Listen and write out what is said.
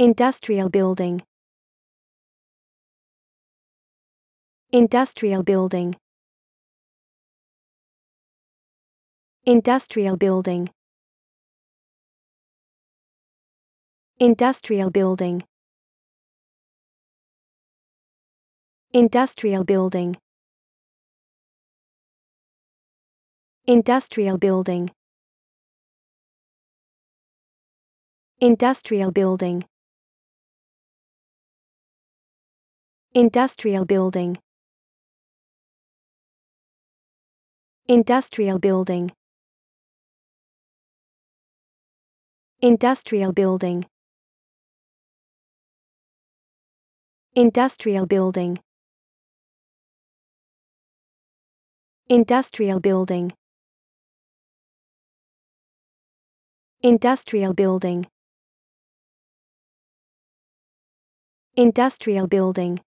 Industrial building. Industrial building. Industrial building. Industrial building. Industrial building. Industrial building. Industrial building. Industrial building. Industrial building. Industrial building. Industrial building. Industrial building. Industrial building. Industrial building.